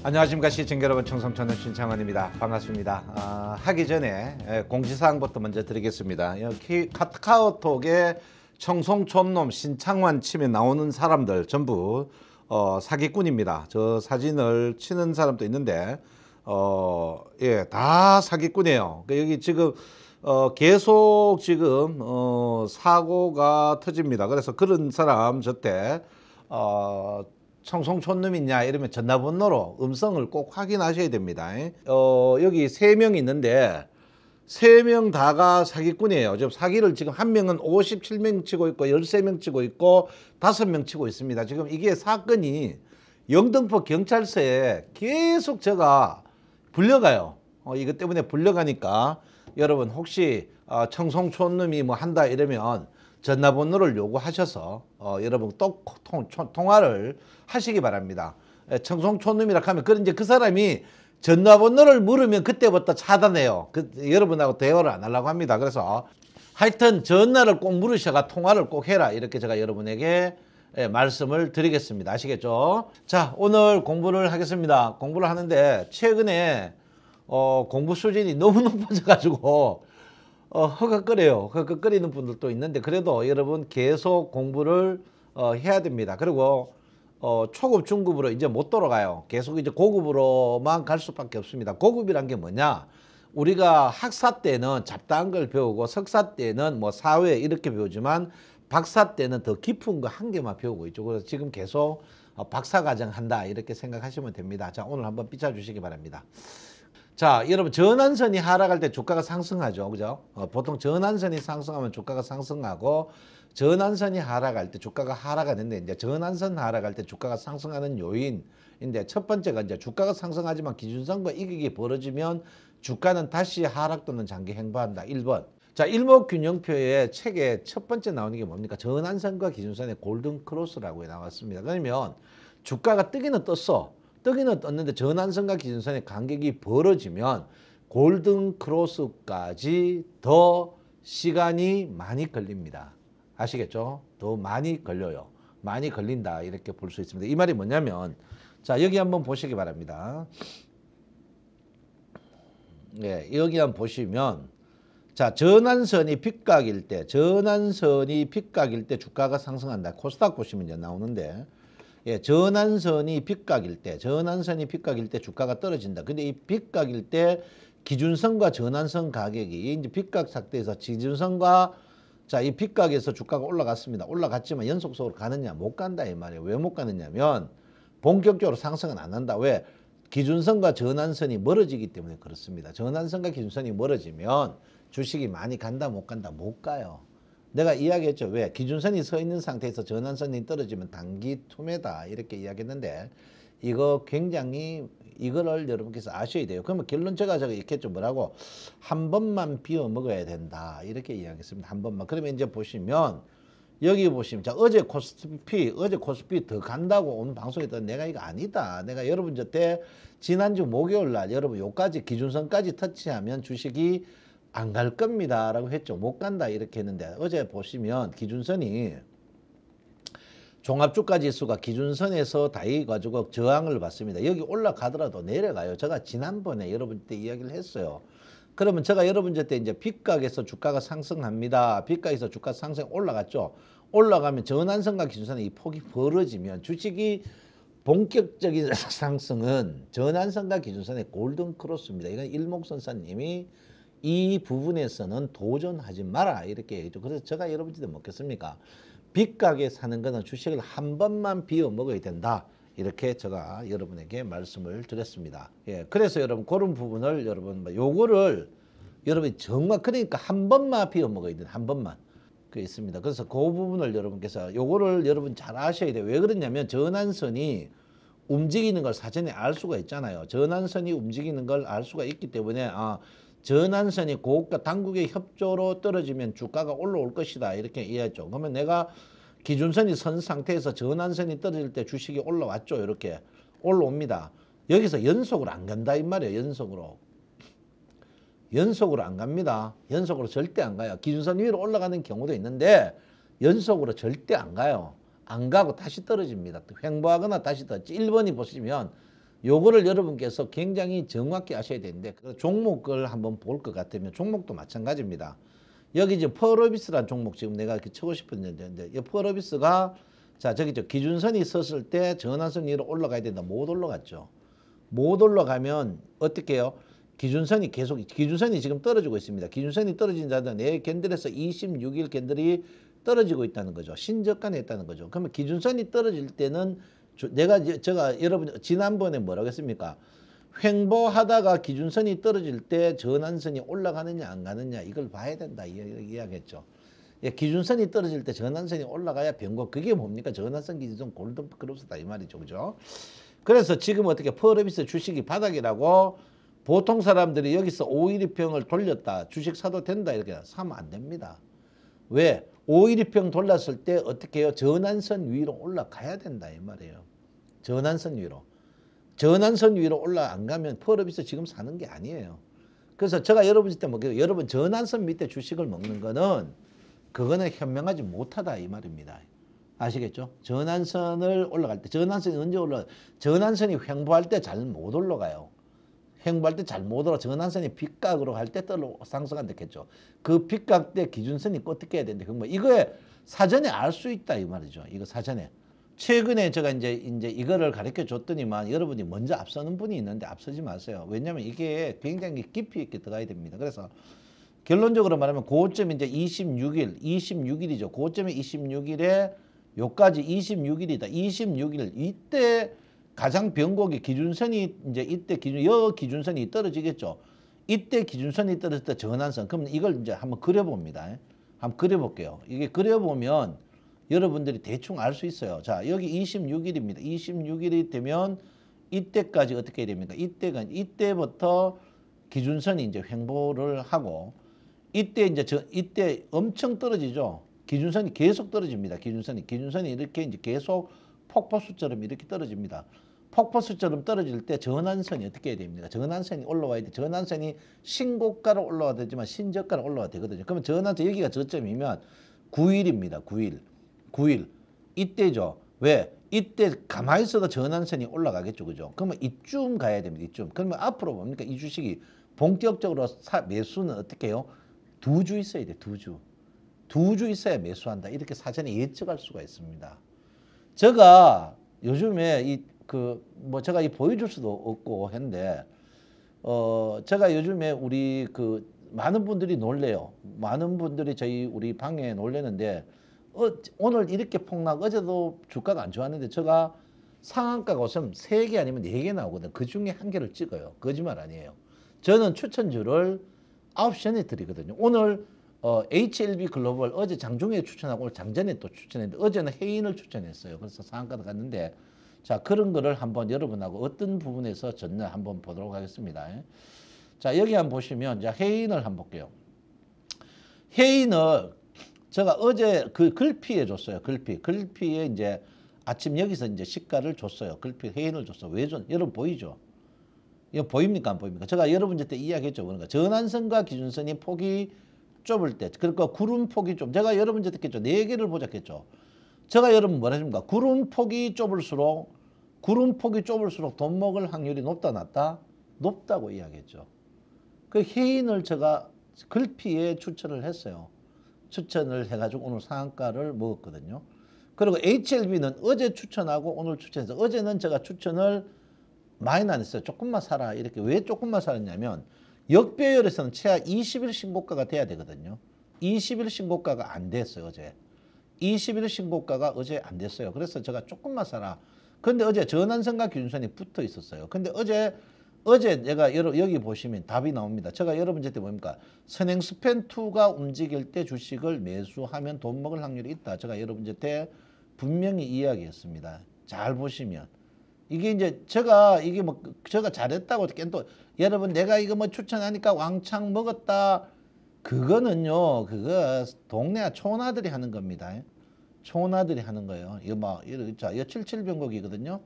안녕하십니까 시청 자 여러분 청성천년 신창원입니다. 반갑습니다. 아, 하기 전에 예, 공지사항부터 먼저 드리겠습니다. 예, 카카오톡에 청송촌놈 신창원 치면 나오는 사람들 전부 어, 사기꾼입니다. 저 사진을 치는 사람도 있는데 어, 예, 다 사기꾼이에요. 그 여기 지금 어, 계속 지금 어, 사고가 터집니다. 그래서 그런 사람 저때 어, 청송촌놈 있냐 이러면 전화번호로 음성을 꼭 확인하셔야 됩니다. 어, 여기 세 명 있는데 세 명 다가 사기꾼이에요. 지금 사기를 지금 한 명은 57명 치고 있고 13명 치고 있고 다섯 명 치고 있습니다. 지금 이게 사건이 영등포 경찰서에 계속 제가 불려가요. 어, 이것 때문에 불려가니까 여러분 혹시 어, 청송촌놈이 뭐 한다 이러면 전화번호를 요구하셔서 어, 여러분 또 통, 통화를 하시기 바랍니다. 청송촌놈이라 하면 그런 이제 그 사람이 전화번호를 물으면 그때부터 차단해요. 그, 여러분하고 대화를 안 하려고 합니다. 그래서 하여튼 전화를 꼭 물으셔가 통화를 꼭 해라 이렇게 제가 여러분에게 예, 말씀을 드리겠습니다. 아시겠죠? 자 오늘 공부를 하겠습니다. 공부를 하는데 최근에 어, 공부 수준이 너무 높아져가지고 어, 허가끓여요허가끓이는 분들도 있는데 그래도 여러분 계속 공부를 어, 해야 됩니다. 그리고 어, 초급, 중급으로 이제 못 돌아가요. 계속 이제 고급으로만 갈 수밖에 없습니다. 고급이란 게 뭐냐? 우리가 학사 때는 잡다한 걸 배우고 석사 때는 뭐 사회 이렇게 배우지만 박사 때는 더 깊은 거 한 개만 배우고 있죠. 그래서 지금 계속 어, 박사 과정 한다 이렇게 생각하시면 됩니다. 자 오늘 한번 삐쳐주시기 바랍니다. 자, 여러분 전환선이 하락할 때 주가가 상승하죠. 그죠? 어, 보통 전환선이 상승하면 주가가 상승하고 전환선이 하락할 때 주가가 하락하는데 이제 전환선 하락할 때 주가가 상승하는 요인인데 첫 번째가 이제 주가가 상승하지만 기준선과 이익이 벌어지면 주가는 다시 하락 또는 장기 행보한다. 1번. 자, 일목균형표의 책에 첫 번째 나오는 게 뭡니까? 전환선과 기준선의 골든 크로스라고 나왔습니다. 그러면 주가가 뜨기는 떴어. 뜨기는 떴는데 전환선과 기준선의 간격이 벌어지면 골든 크로스까지 더 시간이 많이 걸립니다. 아시겠죠? 더 많이 걸려요. 많이 걸린다 이렇게 볼 수 있습니다. 이 말이 뭐냐면 자 여기 한번 보시기 바랍니다. 예, 여기 한번 보시면 자 전환선이 빗각일 때 전환선이 빗각일 때 주가가 상승한다. 코스닥 보시면 이제 나오는데 예, 전환선이 빗각일 때, 전환선이 빗각일 때 주가가 떨어진다. 근데 이 빗각일 때 기준선과 전환선 가격이 이제 빗각 삭대에서 기준선과 자, 이 빗각에서 주가가 올라갔습니다. 올라갔지만 연속적으로 가느냐? 못 간다 이 말이에요. 왜 못 가느냐면 본격적으로 상승은 안 한다. 왜? 기준선과 전환선이 멀어지기 때문에 그렇습니다. 전환선과 기준선이 멀어지면 주식이 많이 간다 못 간다 못 가요. 내가 이야기했죠. 왜? 기준선이 서 있는 상태에서 전환선이 떨어지면 단기 투매다 이렇게 이야기했는데 이거 굉장히 이걸 여러분께서 아셔야 돼요. 그러면 결론 제가 제가 이렇게 좀 뭐라고 한 번만 비워 먹어야 된다 이렇게 이야기했습니다. 한 번만. 그러면 이제 보시면 여기 보시면 자 어제 코스피 어제 코스피 더 간다고 오늘 방송했던 내가 이거 아니다. 내가 여러분 저때 지난주 목요일 날 여러분 요까지 기준선까지 터치하면 주식이 안갈 겁니다. 라고 했죠. 못 간다. 이렇게 했는데 어제 보시면 기준선이 종합주가 지수가 기준선에서 다이가지고 저항을 받습니다. 여기 올라가더라도 내려가요. 제가 지난번에 여러분 때 이야기를 했어요. 그러면 제가 여러분들 때 이제 빛각에서 주가가 상승합니다. 빛각에서 주가 상승 올라갔죠. 올라가면 전환선과 기준선의 이 폭이 벌어지면 주식이 본격적인 상승은 전환선과 기준선의 골든 크로스입니다. 이건 일목선사님이 이 부분에서는 도전하지 마라 이렇게 얘기죠. 그래서 제가 여러분들도 뭐 먹겠습니까? 빚가게 사는 거는 주식을 한 번만 비워 먹어야 된다. 이렇게 제가 여러분에게 말씀을 드렸습니다. 예, 그래서 여러분 그런 부분을 여러분 뭐 요거를 여러분이 정말 그러니까 한 번만 비워 먹어야 된다. 한 번만. 그 있습니다. 그래서 그 부분을 여러분께서 요거를 여러분 잘 아셔야 돼요. 왜 그러냐면 전환선이 움직이는 걸 사전에 알 수가 있잖아요. 전환선이 움직이는 걸 알 수가 있기 때문에 아 전환선이 고가 당국의 협조로 떨어지면 주가가 올라올 것이다 이렇게 이해했죠. 그러면 내가 기준선이 선 상태에서 전환선이 떨어질 때 주식이 올라왔죠. 이렇게 올라옵니다. 여기서 연속으로 안 간다 이 말이에요. 연속으로. 연속으로 안 갑니다. 연속으로 절대 안 가요. 기준선 위로 올라가는 경우도 있는데 연속으로 절대 안 가요. 안 가고 다시 떨어집니다. 횡보하거나 다시 떨어지 1번이 보시면 요거를 여러분께서 굉장히 정확히 아셔야 되는데 그 종목을 한번 볼 것 같으면 종목도 마찬가지입니다. 여기 이제 퍼러비스란 종목 지금 내가 이렇게 쳐고 싶었는데 이 퍼러비스가 자 저기 저 기준선이 섰을 때 전환선 위로 올라가야 된다. 못 올라갔죠. 못 올라가면 어떻게 해요? 기준선이 계속 기준선이 지금 떨어지고 있습니다. 기준선이 떨어진 자들 내 캔들에서 26일 캔들이 떨어지고 있다는 거죠. 신저가에 했다는 거죠. 그러면 기준선이 떨어질 때는 내가 제가 여러분 지난번에 뭐라고 했습니까? 횡보하다가 기준선이 떨어질 때 전환선이 올라가느냐 안 가느냐 이걸 봐야 된다 이야기했죠. 예, 기준선이 떨어질 때 전환선이 올라가야 변곡 그게 뭡니까? 전환선 기준선 골든 크로스다 이 말이죠. 그죠? 그래서 지금 어떻게 퍼러비스 주식이 바닥이라고 보통 사람들이 여기서 오일이평을 돌렸다. 주식 사도 된다 이렇게 사면 안 됩니다. 왜? 오일이평 돌렸을 때 어떻게 해요? 전환선 위로 올라가야 된다 이 말이에요. 전환선 위로. 전환선 위로 올라 안 가면 펄업이서 지금 사는 게 아니에요. 그래서 제가 여러분 때 먹게 뭐, 여러분 전환선 밑에 주식을 먹는 거는 그거는 현명하지 못하다 이 말입니다. 아시겠죠? 전환선을 올라갈 때 전환선이 언제 올라 전환선이 횡보할 때 잘 못 올라가요. 횡보할 때 잘 못 올라 전환선이 빗각으로 갈 때 떨어 상승한댔겠죠. 그 빗각 때 기준선이 어떻게 해야 되는데 뭐 이거에 사전에 알 수 있다 이 말이죠. 이거 사전에 최근에 제가 이제 이제 이거를 가르쳐 줬더니만 여러분이 먼저 앞서는 분이 있는데 앞서지 마세요. 왜냐하면 이게 굉장히 깊이 있게 들어가야 됩니다. 그래서 결론적으로 말하면 고점이 이제 26일, 26일이죠. 고점이 26일에 요까지 26일이다. 26일 이때 가장 변곡이 기준선이 이제 이때 기준 여 기준선이 떨어지겠죠. 이때 기준선이 떨어질 때 전환선. 그럼 이걸 이제 한번 그려봅니다. 한번 그려볼게요. 이게 그려보면 여러분들이 대충 알 수 있어요. 자, 여기 26일입니다. 26일이 되면 이때까지 어떻게 해야 됩니까? 이때가 이때부터 기준선이 이제 횡보를 하고 이때 이제 저 이때 엄청 떨어지죠. 기준선이 계속 떨어집니다. 기준선이 기준선이 이렇게 이제 계속 폭포수처럼 이렇게 떨어집니다. 폭포수처럼 떨어질 때 전환선이 어떻게 해야 됩니까? 전환선이 올라와야 돼. 전환선이 신고가로 올라와야 되지만 신저가로 올라와야 되거든요. 그러면 전환선 여기가 저점이면 9일입니다. 9일. 9일 이때죠. 왜? 이때 가만히 있어도 전환선이 올라가겠죠. 그죠? 그러면 이쯤 가야 됩니다. 이쯤. 그러면 앞으로 뭡니까? 이 주식이 본격적으로 사, 매수는 어떻게 해요? 두 주 있어야 돼. 두 주. 두 주 있어야 매수한다. 이렇게 사전에 예측할 수가 있습니다. 제가 요즘에 이 그 뭐 제가 이 보여줄 수도 없고 했는데 어 제가 요즘에 우리 그 많은 분들이 놀래요. 많은 분들이 저희 우리 방에 놀래는데 어, 오늘 이렇게 폭락 어제도 주가가 안 좋았는데 제가 상한가 고점 세개 아니면 4개 나오거든. 그 중에 한 개를 찍어요. 거짓말 아니에요. 저는 추천주를 아홉 시에 드리거든요. 오늘 어, HLB 글로벌 어제 장중에 추천하고 오늘 장전에 또 추천했는데 어제는 해인을 추천했어요. 그래서 상한가로 갔는데 자 그런 거를 한번 여러분하고 어떤 부분에서 전날 한번 보도록 하겠습니다. 자 여기 한번 보시면 자 해인을 한번 볼게요. 해인을 제가 어제 그 글피에 줬어요. 글피. 글피에 이제 아침 여기서 이제 시가를 줬어요. 글피 회인을 줬어. 외전. 여러분 보이죠? 이거 보입니까? 안 보입니까? 제가 여러분 한테 이야기했죠. 그러니까 전환선과 기준선이 폭이 좁을 때. 그러니까 구름 폭이 좀. 제가 여러분 한테 했죠. 네 개를 보자겠죠. 제가 여러분 뭐라 했습니까? 구름 폭이 좁을수록 구름 폭이 좁을수록 돈 먹을 확률이 높다 낮다? 높다고 이야기했죠. 그 해인을 제가 글피에 추천을 했어요. 추천을 해가지고 오늘 상한가를 먹었거든요. 그리고 HLB는 어제 추천하고 오늘 추천해서 어제는 제가 추천을 많이 안 했어요. 조금만 사라 이렇게 왜 조금만 살았냐면 역배열에서는 최하 20일 신고가가 돼야 되거든요. 20일 신고가가 안 됐어요 어제. 20일 신고가가 어제 안 됐어요. 그래서 제가 조금만 사라. 근데 어제 전환성과 기준선이 붙어 있었어요. 근데 어제 어제 얘가 여러, 여기 보시면 답이 나옵니다. 제가 여러분한테 뭡니까? 선행 스펜2가 움직일 때 주식을 매수하면 돈 먹을 확률이 있다. 제가 여러분한테 분명히 이야기했습니다. 잘 보시면. 이게 이제 제가 이게 뭐 제가 잘했다고 또 여러분 내가 이거 뭐 추천하니까 왕창 먹었다. 그거는요. 그거 동네 초나들이 하는 겁니다. 초나들이 하는 거예요. 이거 막, 뭐 이렇게 자, 여77병곡이거든요.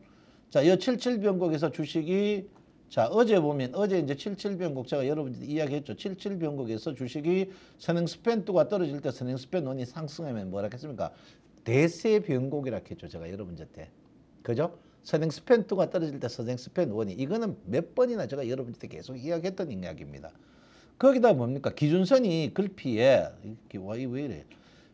자, 여77병곡에서 주식이 자, 어제 보면 어제 이제 77변곡 제가 여러분들 이야기했죠. 77변곡에서 주식이 선행 스펜도가 떨어질 때 선행 스펜원이 상승하면 뭐라 했습니까? 대세 변곡이라 했죠. 제가 여러분한테. 그죠? 선행 스펜도가 떨어질 때 선행 스펜원이 이거는 몇 번이나 제가 여러분한테 계속 이야기했던 이야기입니다. 거기다 뭡니까? 기준선이 글피에 이렇게 와이 왜 이래?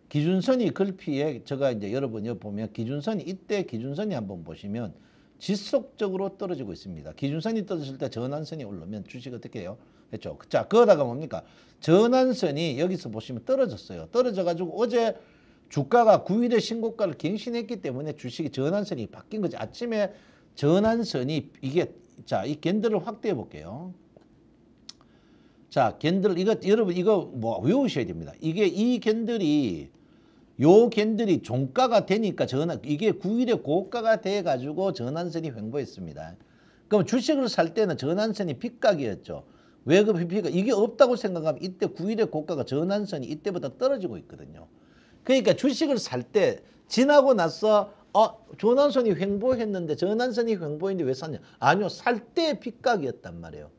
기준선이 글피에 제가 이제 여러분 여 보면 기준선이 이때 기준선이 한번 보시면 지속적으로 떨어지고 있습니다. 기준선이 떨어질 때 전환선이 올라면 주식 어떻게 해요? 했죠. 자, 그러다가 뭡니까? 전환선이 여기서 보시면 떨어졌어요. 떨어져가지고 어제 주가가 9일의 신고가를 갱신했기 때문에 주식이 전환선이 바뀐 거지. 아침에 전환선이 이게 자, 이 겐들을 확대해 볼게요. 자, 겐들 이거 여러분 이거 뭐 외우셔야 됩니다. 이게 이 겐들이 요갠들이 종가가 되니까 전환 이게 9일에 고가가 돼 가지고 전환선이 횡보했습니다. 그럼 주식을 살 때는 전환선이 빚각이었죠. 외급 PP가 이게 없다고 생각하면 이때 9일에 고가가 전환선이 이때보다 떨어지고 있거든요. 그러니까 주식을 살 때 지나고 나서 어 전환선이 횡보했는데 전환선이 횡보했는데 왜 샀냐? 아니요. 살때 빚각이었단 말이에요.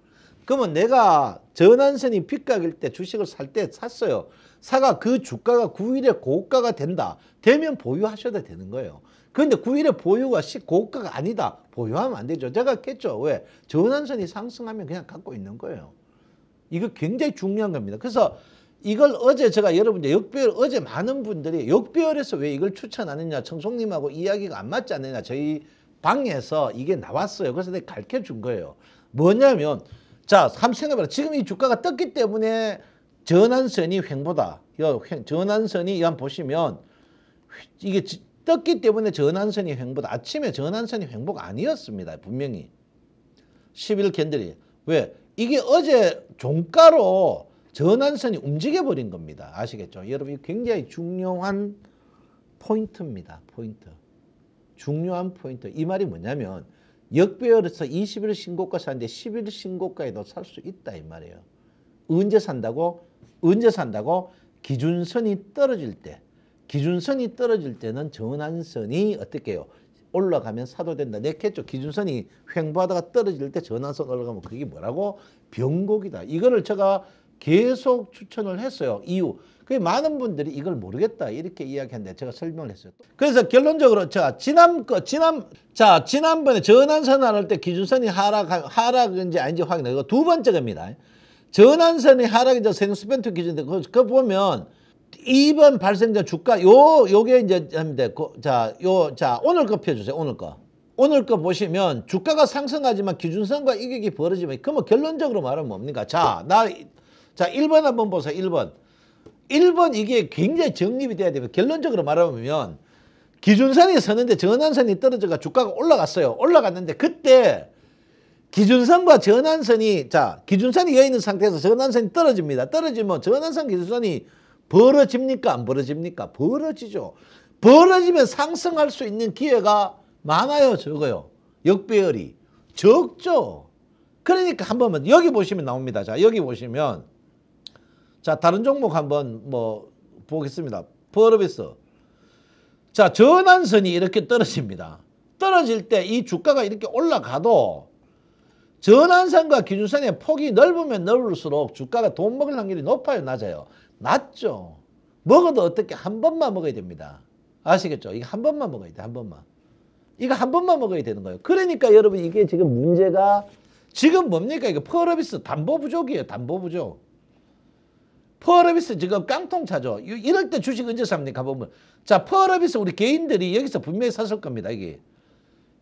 그러면 내가 전환선이 빗각일 때 주식을 살 때 샀어요. 사가 그 주가가 9일에 고가가 된다. 되면 보유하셔도 되는 거예요. 그런데 9일에 보유가 시 고가가 아니다. 보유하면 안 되죠. 제가 했죠. 왜? 전환선이 상승하면 그냥 갖고 있는 거예요. 이거 굉장히 중요한 겁니다. 그래서 이걸 어제 제가 여러분들 역배열 어제 많은 분들이 역배열에서 왜 이걸 추천하느냐 청송님하고 이야기가 안 맞지 않느냐 저희 방에서 이게 나왔어요. 그래서 내가 가르쳐 준 거예요. 뭐냐면 자, 한번 생각해봐라. 지금 이 주가가 떴기 때문에 전환선이 횡보다. 전환선이 한 보시면 이게 떴기 때문에 전환선이 횡보다. 아침에 전환선이 횡보가 아니었습니다. 분명히. 11 캔들이. 왜? 이게 어제 종가로 전환선이 움직여버린 겁니다. 아시겠죠? 여러분 이 굉장히 중요한 포인트입니다. 포인트. 중요한 포인트. 이 말이 뭐냐면 역배열에서 21일 신고가 사는데 10일 신고가에도 살 수 있다 이 말이에요. 언제 산다고? 언제 산다고? 기준선이 떨어질 때. 기준선이 떨어질 때는 전환선이 어떻게 해요? 올라가면 사도 된다. 내겠죠. 기준선이 횡보하다가 떨어질 때 전환선 올라가면 그게 뭐라고? 변곡이다. 이거를 제가 계속 추천을 했어요. 이유. 그 많은 분들이 이걸 모르겠다 이렇게 이야기했는데 제가 설명을 했어요. 그래서 결론적으로 자 지난 거 지난 자 지난번에 전환선 나눌 때 기준선이 하락 하락인지 아닌지 확인하고 두 번째 겁니다. 전환선이 하락이죠 생수벤트 기준인데 그거, 그거 보면 이번 발생자 주가 요 요게 이제 합니다. 그, 자요 자 오늘 거 펴주세요 오늘 거. 오늘 거 보시면 주가가 상승하지만 기준선과 이격이 벌어지면 그러면 결론적으로 말하면 뭡니까? 자, 나, 자, 1번 한번 보세요. 1번. 1번 이게 굉장히 정립이 돼야 됩니다. 결론적으로 말하면 기준선이 서는데 전환선이 떨어져가 주가가 올라갔어요. 올라갔는데 그때 기준선과 전환선이 자 기준선이 여 있는 상태에서 전환선이 떨어집니다. 떨어지면 전환선 기준선이 벌어집니까 안 벌어집니까? 벌어지죠. 벌어지면 상승할 수 있는 기회가 많아요 적어요. 역배열이 적죠. 그러니까 한 번만 여기 보시면 나옵니다. 자 여기 보시면 자, 다른 종목 한번 뭐 보겠습니다. 버르비스. 자, 전환선이 이렇게 떨어집니다. 떨어질 때 이 주가가 이렇게 올라가도 전환선과 기준선의 폭이 넓으면 넓을수록 주가가 돈 먹을 확률이 높아요, 낮아요? 낮죠. 먹어도 어떻게 한 번만 먹어야 됩니다. 아시겠죠? 이거 한 번만 먹어야 돼, 한 번만. 이거 한 번만 먹어야 되는 거예요. 그러니까 여러분 이게 지금 문제가 지금 뭡니까? 이거 펄어비스 담보 부족이에요, 담보 부족. 펄어비스 지금 깡통차죠. 이럴 때 주식 언제 삽니까? 보면. 자, 펄어비스 우리 개인들이 여기서 분명히 샀을 겁니다. 여기.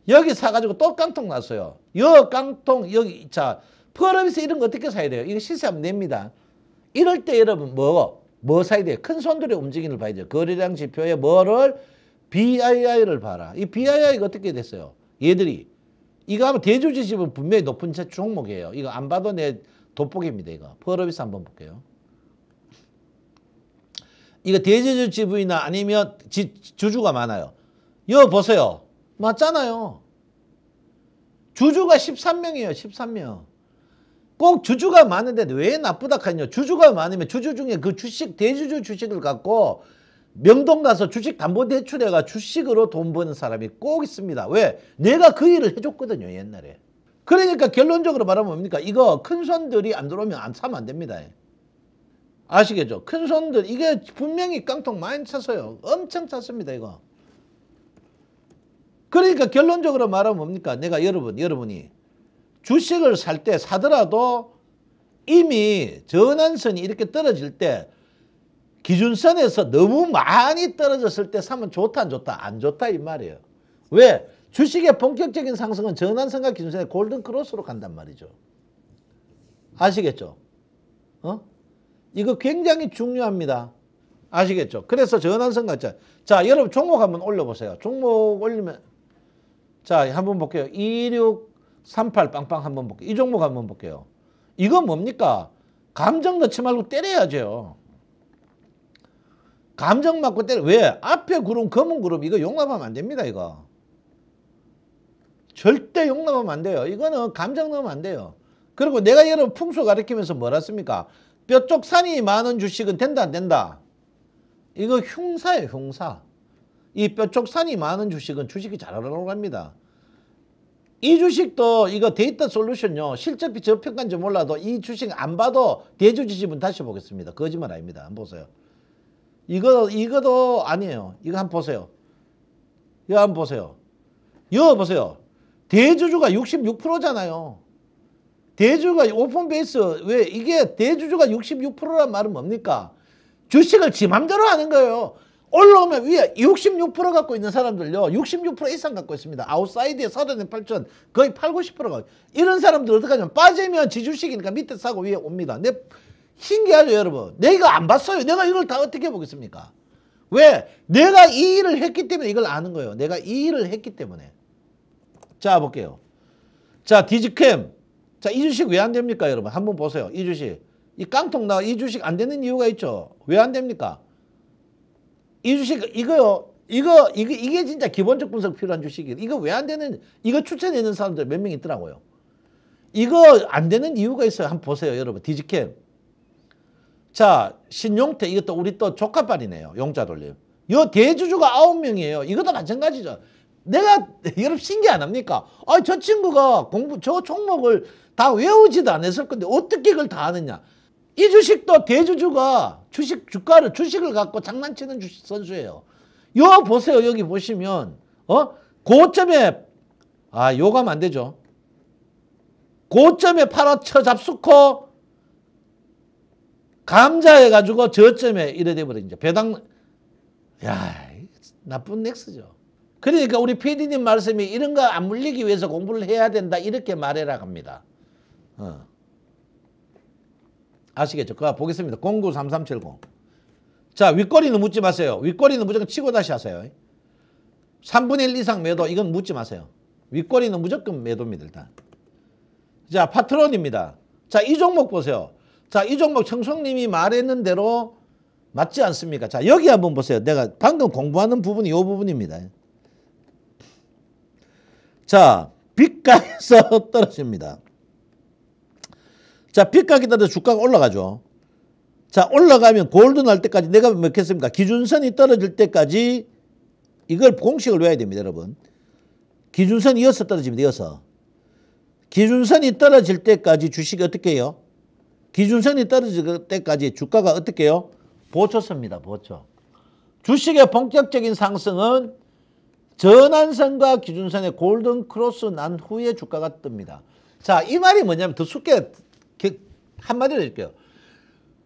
여기 사가지고 또 깡통 났어요. 여 깡통, 여기, 자, 펄어비스 이런 거 어떻게 사야 돼요? 이거 시세하면 냅니다 이럴 때 여러분 뭐, 뭐 사야 돼요? 큰 손들의 움직임을 봐야 죠 거래량 지표에 뭐를? BII를 봐라. 이 BII가 어떻게 됐어요? 얘들이. 이거 하면 대주주집은 분명히 높은 종목이에요. 이거 안 봐도 내 돋보기입니다. 이거. 펄어비스 한번 볼게요. 이거 대주주지분이나 아니면 지, 주주가 많아요. 여 보세요. 맞잖아요. 주주가 13명이에요. 13명. 꼭 주주가 많은데 왜 나쁘다 카냐 주주가 많으면 주주 중에 그 주식 대주주 주식을 갖고 명동 가서 주식 담보 대출해가 주식으로 돈 버는 사람이 꼭 있습니다. 왜? 내가 그 일을 해줬거든요. 옛날에. 그러니까 결론적으로 말하면 뭡니까? 이거 큰 손들이 안 들어오면 안 사면 안 됩니다. 아시겠죠? 큰 손들 이게 분명히 깡통 많이 찼어요. 엄청 찼습니다 이거. 그러니까 결론적으로 말하면 뭡니까? 내가 여러분 여러분이 주식을 살 때 사더라도 이미 전환선이 이렇게 떨어질 때 기준선에서 너무 많이 떨어졌을 때 사면 좋다 안 좋다 안 좋다 이 말이에요. 왜? 주식의 본격적인 상승은 전환선과 기준선의 골든크로스로 간단 말이죠. 아시겠죠? 어? 이거 굉장히 중요합니다. 아시겠죠? 그래서 전환성 가짜. 자, 여러분 종목 한번 올려보세요. 종목 올리면 자, 한번 볼게요. 2638 빵빵 한번 볼게요. 이 종목 한번 볼게요. 이건 뭡니까? 감정 넣지 말고 때려야죠. 감정 맞고 때려. 왜? 앞에 구름 검은 구름 이거 용납하면 안 됩니다. 이거. 절대 용납하면 안 돼요. 이거는 감정 넣으면 안 돼요. 그리고 내가 여러분 풍수 가리키면서 뭐라했습니까 뼈쪽 산이 많은 주식은 된다 안 된다? 이거 흉사예요 흉사. 이 뼈쪽 산이 많은 주식은 주식이 잘 올라갑니다. 이 주식도 이거 데이터 솔루션요. 실제 저평가인지 몰라도 이 주식 안 봐도 대주 지집은 다시 보겠습니다. 거짓말 아닙니다. 안 보세요. 이거, 이거도 아니에요. 이거 한번 보세요. 이거 한번 보세요. 이거 보세요. 대주주가 66%잖아요. 대주가 오픈 베이스 왜 이게 대주주가 66%란 말은 뭡니까? 주식을 지 맘대로 하는 거예요. 올라오면 위에 66% 갖고 있는 사람들요. 66% 이상 갖고 있습니다. 아웃사이드에 38,000 거의 8, 90%가 이런 사람들 어떡 하냐면 빠지면 지주식이니까 밑에 사고 위에 옵니다. 내 신기하죠 여러분. 내가 안 봤어요. 내가 이걸 다 어떻게 보겠습니까? 왜? 내가 이 일을 했기 때문에 이걸 아는 거예요. 내가 이 일을 했기 때문에. 자 볼게요. 자 디지캠 자, 이 주식 왜 안 됩니까, 여러분? 한번 보세요. 이 주식. 이 깡통 나, 와이 주식 안 되는 이유가 있죠. 왜 안 됩니까? 이 주식, 이거요. 이거, 이거, 이게 진짜 기본적 분석 필요한 주식이에요. 이거 왜 안 되는, 이거 추천해는 사람들 몇 명 있더라고요. 이거 안 되는 이유가 있어요. 한번 보세요, 여러분. 디지캠. 자, 신용태, 이것도 우리 또 조카빨이네요. 용자 돌림. 요 대주주가 아홉 명이에요 이것도 마찬가지죠. 내가 여러분 신기 안 합니까? 아, 저 친구가 공부, 저 종목을 다 외우지도 않았을 건데 어떻게 그걸 다 아느냐? 이 주식도 대주주가 주식 주가를 주식을 갖고 장난치는 주식 선수예요. 요 보세요. 여기 보시면 어? 고점에 아, 요가면 안 되죠. 고점에 팔아쳐 잡수고 감자해 가지고 저점에 이래 돼 버린 이제 배당 야, 나쁜 넥스죠. 그러니까 우리 PD님 말씀이 이런 거 안 물리기 위해서 공부를 해야 된다 이렇게 말해라 갑니다 어. 아시겠죠? 그거 보겠습니다. 093370. 자 윗꼬리는 묻지 마세요. 윗꼬리는 무조건 치고 다시 하세요. 3분의 1 이상 매도 이건 묻지 마세요. 윗꼬리는 무조건 매도입니다. 일단. 자 파트론입니다. 자이 종목 보세요. 자이 종목 청송님이 말했는 대로 맞지 않습니까? 자 여기 한번 보세요. 내가 방금 공부하는 부분이 이 부분입니다. 자, 빛각에서 떨어집니다. 자, 빚각이 떨어져 주가가 올라가죠. 자, 올라가면 골드 날 때까지 내가 몇 했습니까? 기준선이 떨어질 때까지 이걸 공식을 외워야 됩니다, 여러분. 기준선 이어서 떨어집니다, 이어서. 기준선이 떨어질 때까지 주식이 어떻게 해요? 기준선이 떨어질 때까지 주가가 어떻게 해요? 보초섭니다, 보초. 주식의 본격적인 상승은 전환선과 기준선의 골든 크로스 난 후에 주가가 뜹니다. 자, 이 말이 뭐냐면 더 쉽게 한마디로 해줄게요.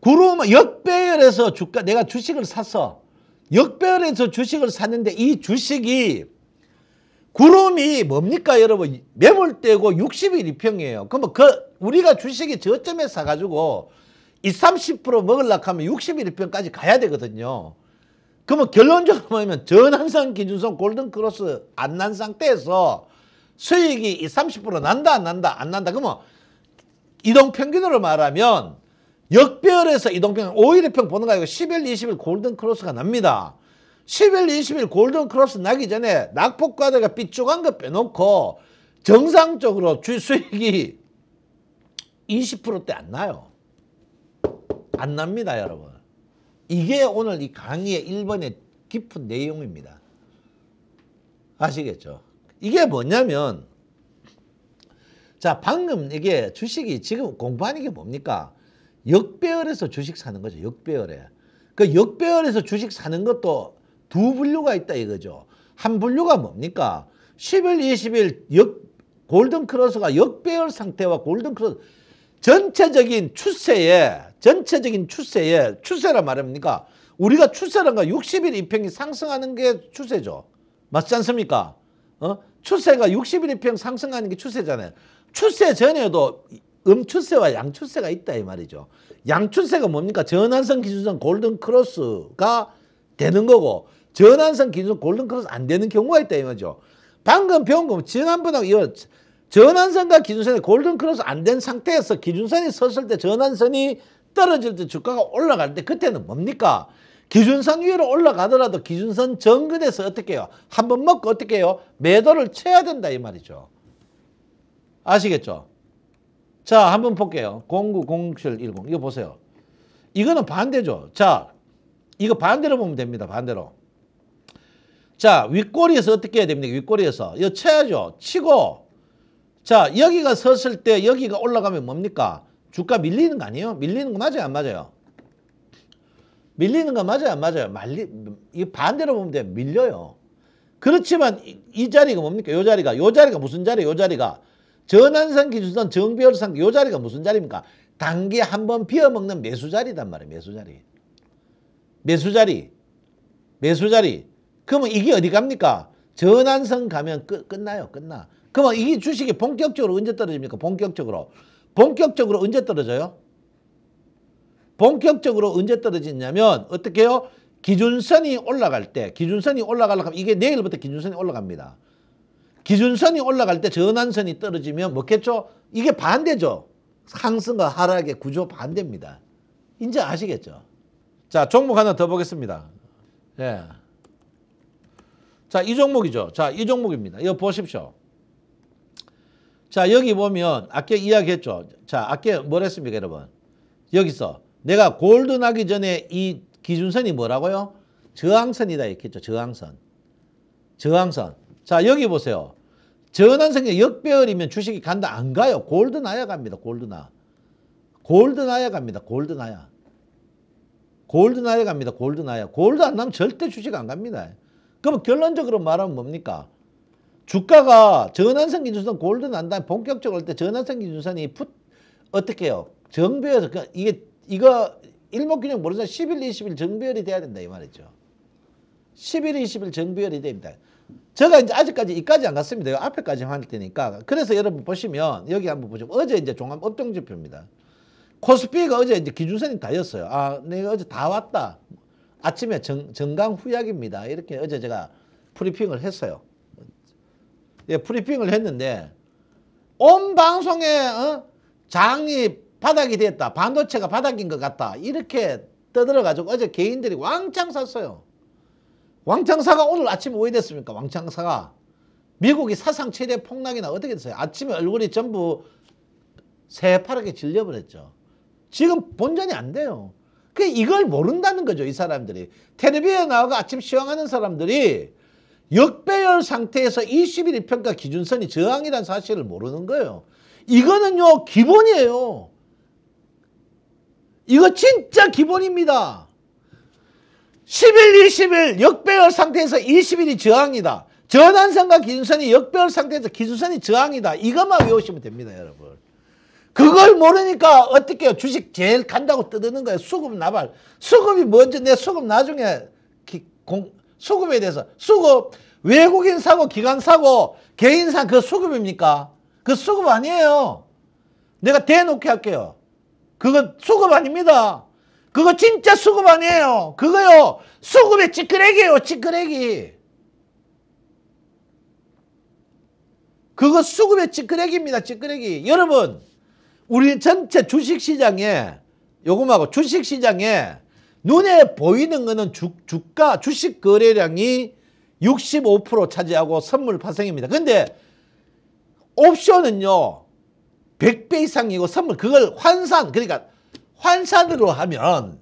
구름 역배열에서 주가 내가 주식을 사서 역배열에서 주식을 샀는데 이 주식이 구름이 뭡니까 여러분 매물대고 60일 2평이에요. 그러면 그 우리가 주식이 저점에 사가지고 20, 30% 먹으려고 하면 60일 2평까지 가야 되거든요. 그러면 결론적으로 하면 전환상 기준선 골든크로스 안 난 상태에서 수익이 30% 난다 안 난다 안 난다 그러면 이동평균으로 말하면 역별에서 이동평균 5일 2평 보는 거 아니고 10일 20일 골든크로스가 납니다. 10일 20일 골든크로스 나기 전에 낙폭과대가 삐쭉한 거 빼놓고 정상적으로 주 수익이 20%대 안 나요. 안 납니다 여러분. 이게 오늘 이 강의의 1번의 깊은 내용입니다. 아시겠죠? 이게 뭐냐면 자 방금 이게 주식이 지금 공부하는 게 뭡니까? 역배열에서 주식 사는 거죠. 역배열에. 그 역배열에서 주식 사는 것도 두 분류가 있다 이거죠. 한 분류가 뭡니까? 10일, 20일 역, 골든 크로스가 역배열 상태와 골든 크로스 전체적인 추세에 전체적인 추세에 추세란 말입니까? 우리가 추세란 건 60일 이평이 상승하는 게 추세죠. 맞지 않습니까? 어? 추세가 60일 이평 상승하는 게 추세잖아요. 추세 전에도 음추세와 양추세가 있다 이 말이죠. 양추세가 뭡니까? 전환성 기준선 골든 크로스가 되는 거고 전환성 기준 골든 크로스 안 되는 경우가 있다 이 말이죠. 방금 배운 거 지난번하고 이거 전환선과 기준선이 골든크로스 안 된 상태에서 기준선이 섰을 때 전환선이 떨어질 때 주가가 올라갈 때 그때는 뭡니까? 기준선 위로 올라가더라도 기준선 정근에서 어떻게 해요? 한번 먹고 어떻게 해요? 매도를 쳐야 된다 이 말이죠. 아시겠죠? 자, 한번 볼게요. 090710 이거 보세요. 이거는 반대죠. 자, 이거 반대로 보면 됩니다. 반대로. 자, 윗꼬리에서 어떻게 해야 됩니까? 윗꼬리에서. 이거 쳐야죠. 치고 자 여기가 섰을 때 여기가 올라가면 뭡니까? 주가 밀리는 거 아니에요? 밀리는 거 맞아요? 안 맞아요? 밀리는 거 맞아요? 안 맞아요? 말리, 이 반대로 보면 돼요. 밀려요. 그렇지만 이, 이, 자리가 뭡니까? 요 자리가. 요 자리가 무슨 자리예요? 요 자리가. 전환상 기준선 정비열상 요 자리가 무슨 자리입니까? 단기 한번 비어먹는 매수 자리단 말이에요. 매수 자리. 매수 자리. 매수 자리. 그러면 이게 어디 갑니까? 전환선 가면 끝, 끝나요. 끝나. 그러면 이 주식이 본격적으로 언제 떨어집니까? 본격적으로. 본격적으로 언제 떨어져요? 본격적으로 언제 떨어지냐면 어떻게 해요? 기준선이 올라갈 때 기준선이 올라가려고 하면 이게 내일부터 기준선이 올라갑니다. 기준선이 올라갈 때 전환선이 떨어지면 뭐겠죠? 이게 반대죠. 상승과 하락의 구조 반대입니다. 이제 아시겠죠? 자 종목 하나 더 보겠습니다. 예. 자 이 종목이죠. 자 이 종목입니다. 이거 보십시오. 자, 여기 보면 아까 이야기했죠. 자, 아까 뭘 했습니까, 여러분? 여기서 내가 골드 나기 전에 이 기준선이 뭐라고요? 저항선이다 이렇겠죠 저항선. 저항선. 자, 여기 보세요. 전환선이 역배열이면 주식이 간다 안 가요. 골드 나야 갑니다. 골드 나. 골드 나야 갑니다. 골드 나야. 골드 나야 갑니다. 골드 나야. 골드 안 나면 절대 주식 안 갑니다. 그럼 결론적으로 말하면 뭡니까? 주가가 전환성 기준선 골드 난 다음에 본격적으로 할 때 전환성 기준선이 풋 어떻게 해요? 정배여서 그 이게 이거 일목균형 모르는 10일, 20일 정배열이 돼야 된다 이 말이죠. 10일, 20일 정배열이 됩니다. 제가 이제 아직까지 이까지 안 갔습니다. 앞에까지 할 테니까. 그래서 여러분 보시면 여기 한번 보시면 어제 이제 종합 업종 지표입니다. 코스피가 어제 이제 기준선이 다였어요. 아, 내가 어제 다 왔다. 아침에 정, 정강 후약입니다. 이렇게 어제 제가 프리핑을 했어요. 예, 프리핑을 했는데 온 방송에 어? 장이 바닥이 됐다. 반도체가 바닥인 것 같다. 이렇게 떠들어가지고 어제 개인들이 왕창 샀어요. 왕창 사가 오늘 아침에 오해 됐습니까? 왕창 사가. 미국이 사상 최대 폭락이나 어떻게 됐어요? 아침에 얼굴이 전부 새파랗게 질려버렸죠. 지금 본전이 안 돼요. 그 이걸 모른다는 거죠. 이 사람들이. 테레비에 나와서 아침 시황하는 사람들이 역배열 상태에서 21일 평가 기준선이 저항이란 사실을 모르는 거예요. 이거는요 기본이에요. 이거 진짜 기본입니다. 11, 20일 역배열 상태에서 20일이 저항이다. 전환선과 기준선이 역배열 상태에서 기준선이 저항이다. 이것만 외우시면 됩니다. 여러분. 그걸 모르니까 어떻게 해요? 주식 제일 간다고 뜯는 거예요. 수급 나발. 수급이 먼저 내 수급 나중에 기, 공, 수급에 대해서 수급 외국인 사고 기관 사고 개인상 그 수급입니까? 그 수급 아니에요. 내가 대놓게 할게요. 그건 수급 아닙니다. 그거 진짜 수급 아니에요. 그거요. 수급의 찌끄레기예요. 찌끄레기. 그거 수급의 찌끄레기입니다. 찌끄레기. 여러분 우리 전체 주식시장에 요금하고 주식시장에 눈에 보이는 거는 주, 주가 주식 거래량이 65% 차지하고 선물 파생입니다. 근데 옵션은요 100배 이상이고 선물 그걸 환산 그러니까 환산으로 하면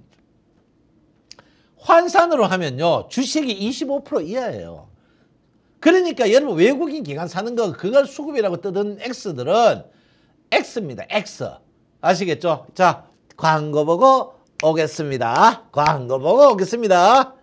환산으로 하면요 주식이 25% 이하예요. 그러니까 여러분 외국인 기관 사는 거 그걸 수급이라고 뜨던 X들은 X입니다. X 아시겠죠? 자 광고 보고 오겠습니다. 광고 보고 오겠습니다.